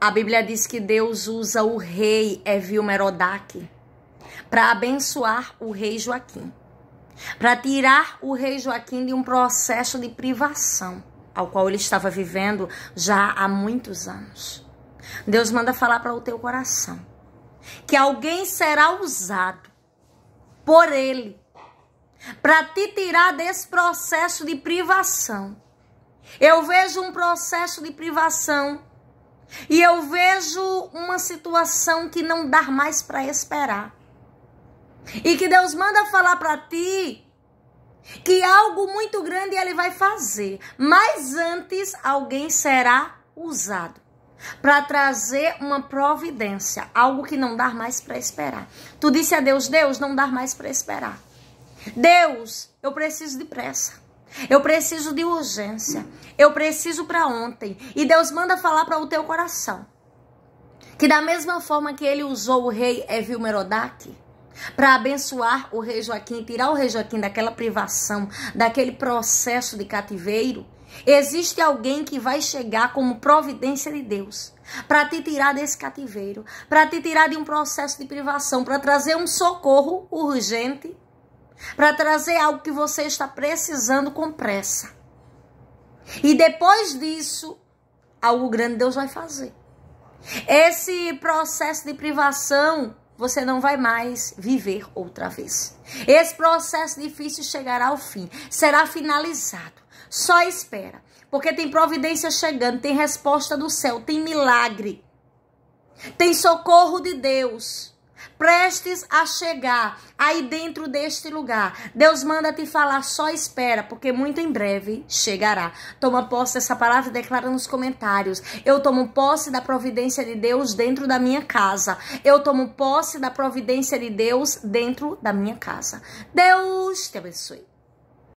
A Bíblia diz que Deus usa o rei Evil Merodach para abençoar o rei Joaquim, para tirar o rei Joaquim de um processo de privação ao qual ele estava vivendo já há muitos anos. Deus manda falar para o teu coração que alguém será usado por ele para te tirar desse processo de privação. Eu vejo um processo de privação e eu vejo uma situação que não dá mais para esperar. E que Deus manda falar para ti que algo muito grande ele vai fazer. Mas antes alguém será usado para trazer uma providência, algo que não dá mais para esperar. Tu disse a Deus, Deus, não dá mais para esperar. Deus, eu preciso de pressa. Eu preciso de urgência. Eu preciso para ontem. E Deus manda falar para o teu coração. Que da mesma forma que ele usou o rei Evil Merodach para abençoar o rei Joaquim, tirar o rei Joaquim daquela privação, daquele processo de cativeiro, existe alguém que vai chegar como providência de Deus para te tirar desse cativeiro, para te tirar de um processo de privação, para trazer um socorro urgente para trazer algo que você está precisando com pressa. E depois disso, algo grande Deus vai fazer. Esse processo de privação, você não vai mais viver outra vez. Esse processo difícil chegará ao fim, será finalizado. Só espera, porque tem providência chegando, tem resposta do céu, tem milagre, tem socorro de Deus prestes a chegar aí dentro deste lugar. Deus manda te falar, só espera, porque muito em breve chegará. Toma posse dessa palavra e declara nos comentários. Eu tomo posse da providência de Deus dentro da minha casa. Eu tomo posse da providência de Deus dentro da minha casa. Deus te abençoe.